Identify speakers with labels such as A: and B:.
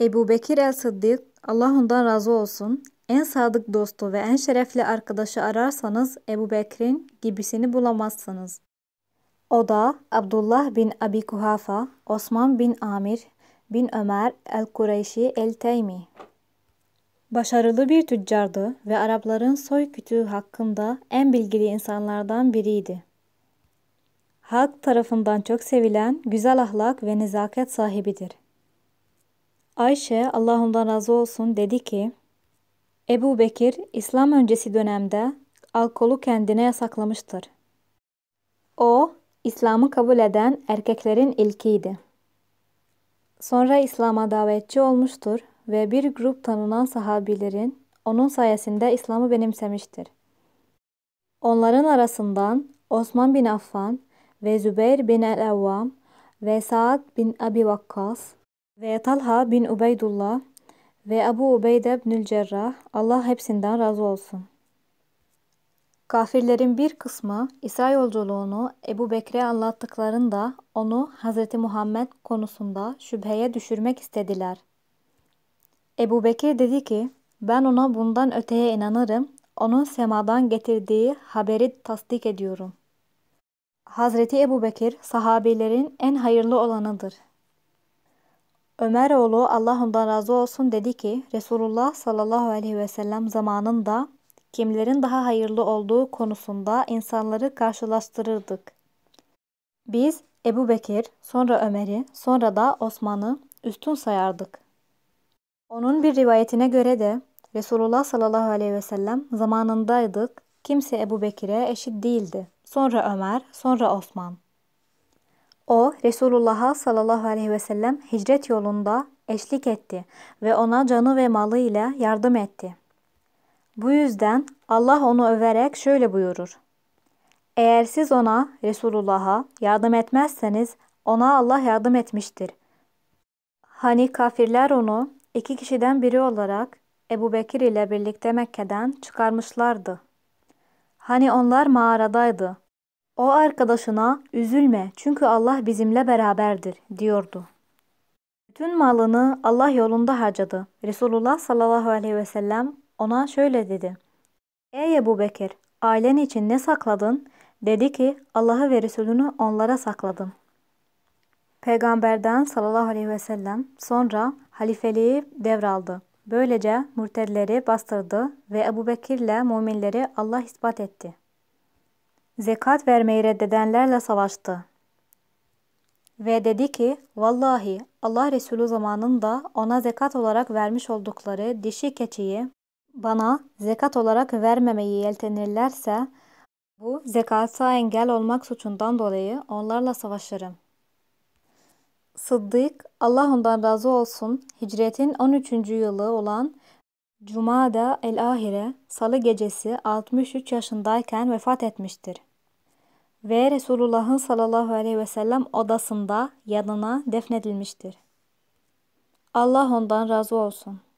A: Ebu Bekir el-Sıddık, Allah ondan razı olsun, en sadık dostu ve en şerefli arkadaşı ararsanız Ebu Bekir'in gibisini bulamazsınız. O da Abdullah bin Abi Kuhafa, Osman bin Amir, bin Ömer el-Kureyşi el-Teymi. Başarılı bir tüccardı ve Arapların soy kütüğü hakkında en bilgili insanlardan biriydi. Halk tarafından çok sevilen, güzel ahlak ve nezaket sahibidir. Ayşe Allah ondan razı olsun dedi ki Ebu Bekir İslam öncesi dönemde alkolü kendine yasaklamıştır. O İslam'ı kabul eden erkeklerin ilkiydi. Sonra İslam'a davetçi olmuştur ve bir grup tanınan sahabilerin onun sayesinde İslam'ı benimsemiştir. Onların arasından Osman bin Affan ve Zübeyir bin El-Evvam ve Saad bin Abi Vakkas ve Talha bin Ubeydullah ve Abu Ubeyde bin Cerrah Allah hepsinden razı olsun. Kafirlerin bir kısmı İsa yolculuğunu Ebu Bekir'e anlattıklarında onu Hz. Muhammed konusunda şüpheye düşürmek istediler. Ebu Bekir dedi ki ben ona bundan öteye inanırım, onun semadan getirdiği haberi tasdik ediyorum. Hazreti Ebu Bekir sahabilerin en hayırlı olanıdır.'' Ömeroğlu, oğlu Allah ondan razı olsun dedi ki Resulullah sallallahu aleyhi ve sellem zamanında kimlerin daha hayırlı olduğu konusunda insanları karşılaştırırdık. Biz Ebu Bekir, sonra Ömer'i, sonra da Osman'ı üstün sayardık. Onun bir rivayetine göre de Resulullah sallallahu aleyhi ve sellem zamanındaydık. Kimse Ebu Bekir'e eşit değildi. Sonra Ömer, sonra Osman. O Resulullah'a sallallahu aleyhi ve sellem hicret yolunda eşlik etti ve ona canı ve malı ile yardım etti. Bu yüzden Allah onu överek şöyle buyurur. Eğer siz ona Resulullah'a yardım etmezseniz ona Allah yardım etmiştir. Hani kafirler onu iki kişiden biri olarak Ebu Bekir ile birlikte Mekke'den çıkarmışlardı. Hani onlar mağaradaydı o arkadaşına üzülme çünkü Allah bizimle beraberdir diyordu. Bütün malını Allah yolunda harcadı. Resulullah sallallahu aleyhi ve sellem ona şöyle dedi. Ey Ebu Bekir ailen için ne sakladın? Dedi ki Allah'ı ve Resulünü onlara sakladım. Peygamberden sallallahu aleyhi ve sellem sonra halifeliği devraldı. Böylece mürtedleri bastırdı ve Ebu Bekir'le müminleri Allah ispat etti zekat vermeyi reddedenlerle savaştı. Ve dedi ki, vallahi Allah Resulü zamanında ona zekat olarak vermiş oldukları dişi keçiyi bana zekat olarak vermemeyi yeltenirlerse, bu zekata engel olmak suçundan dolayı onlarla savaşırım. Sıddık, Allah ondan razı olsun, hicretin 13. yılı olan Cumada el-Ahire salı gecesi 63 yaşındayken vefat etmiştir. Ve Resulullah'ın sallallahu aleyhi ve sellem odasında yanına defnedilmiştir. Allah ondan razı olsun.